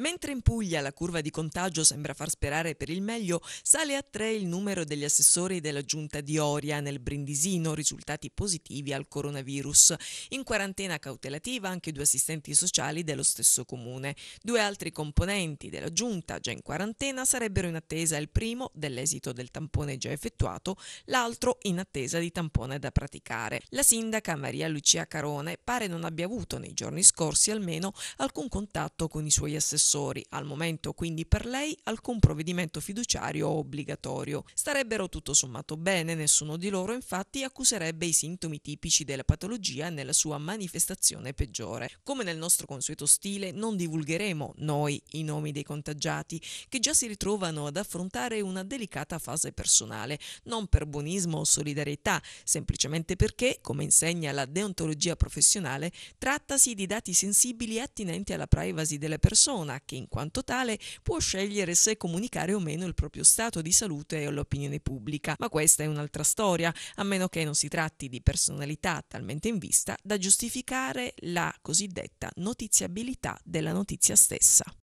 Mentre in Puglia la curva di contagio sembra far sperare per il meglio, sale a tre il numero degli assessori della giunta di Oria nel Brindisino risultati positivi al coronavirus. In quarantena cautelativa anche due assistenti sociali dello stesso comune. Due altri componenti della giunta già in quarantena sarebbero in attesa il primo dell'esito del tampone già effettuato, l'altro in attesa di tampone da praticare. La sindaca Maria Lucia Carone pare non abbia avuto nei giorni scorsi almeno alcun contatto con i suoi assessori successori. Al momento quindi per lei alcun provvedimento fiduciario o obbligatorio. Starebbero tutto sommato bene, nessuno di loro infatti accuserebbe i sintomi tipici della patologia nella sua manifestazione peggiore. Come nel nostro consueto stile, non divulgheremo noi i nomi dei contagiati, che già si ritrovano ad affrontare una delicata fase personale, non per buonismo o solidarietà, semplicemente perché, come insegna la deontologia professionale, trattasi di dati sensibili attinenti alla privacy della persona, che in quanto tale può scegliere se comunicare o meno il proprio stato di salute all'opinione pubblica, ma questa è un'altra storia, a meno che non si tratti di personalità talmente in vista da giustificare la cosiddetta notiziabilità della notizia stessa.